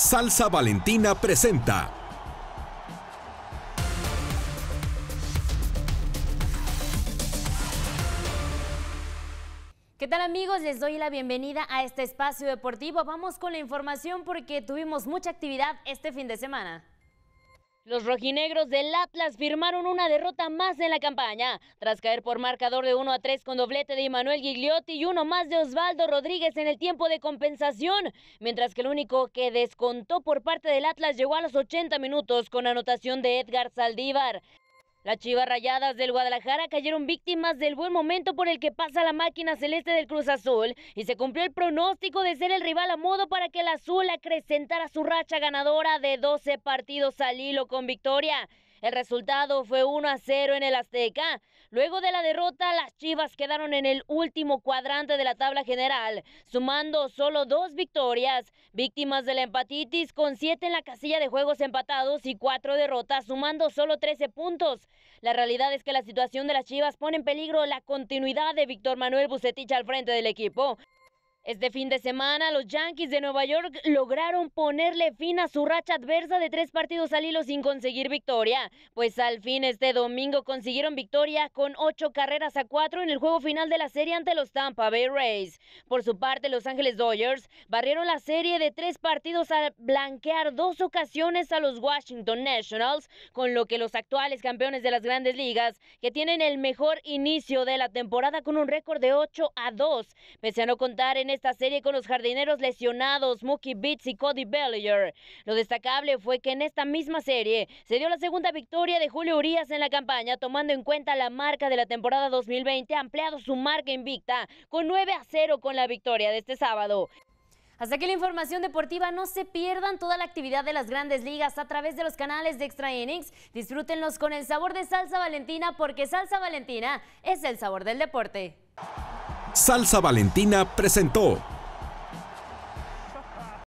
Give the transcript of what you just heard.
Salsa Valentina presenta. ¿Qué tal amigos? Les doy la bienvenida a este espacio deportivo. Vamos con la información porque tuvimos mucha actividad este fin de semana. Los rojinegros del Atlas firmaron una derrota más en la campaña, tras caer por marcador de 1 a 3 con doblete de Immanuel Gigliotti y uno más de Osvaldo Rodríguez en el tiempo de compensación, mientras que el único que descontó por parte del Atlas llegó a los 80 minutos con anotación de Edgar Saldívar. Las Chivas Rayadas del Guadalajara cayeron víctimas del buen momento por el que pasa la máquina celeste del Cruz Azul y se cumplió el pronóstico de ser el rival a modo para que el azul acrecentara su racha ganadora de 12 partidos al hilo con victoria. El resultado fue 1 a 0 en el Azteca. Luego de la derrota, las Chivas quedaron en el último cuadrante de la tabla general, sumando solo dos victorias, víctimas de la empatitis con siete en la casilla de juegos empatados y cuatro derrotas, sumando solo 13 puntos. La realidad es que la situación de las Chivas pone en peligro la continuidad de Víctor Manuel Bucetich al frente del equipo. Este fin de semana, los Yankees de Nueva York lograron ponerle fin a su racha adversa de tres partidos al hilo sin conseguir victoria, pues al fin este domingo consiguieron victoria con ocho carreras a cuatro en el juego final de la serie ante los Tampa Bay Rays. Por su parte, los Ángeles Dodgers barrieron la serie de tres partidos al blanquear dos ocasiones a los Washington Nationals, con lo que los actuales campeones de las grandes ligas, que tienen el mejor inicio de la temporada con un récord de 8 a 2, pese a no contar en esta serie con los jardineros lesionados Mookie Beats y Cody Bellinger. Lo destacable fue que en esta misma serie se dio la segunda victoria de Julio Urias en la campaña, tomando en cuenta la marca de la temporada 2020, ha ampliado su marca invicta con 9 a 0 con la victoria de este sábado. Hasta que la información deportiva. No se pierdan toda la actividad de las grandes ligas a través de los canales de Extra Innings. Disfrútenlos con el sabor de Salsa Valentina porque Salsa Valentina es el sabor del deporte. Salsa Valentina presentó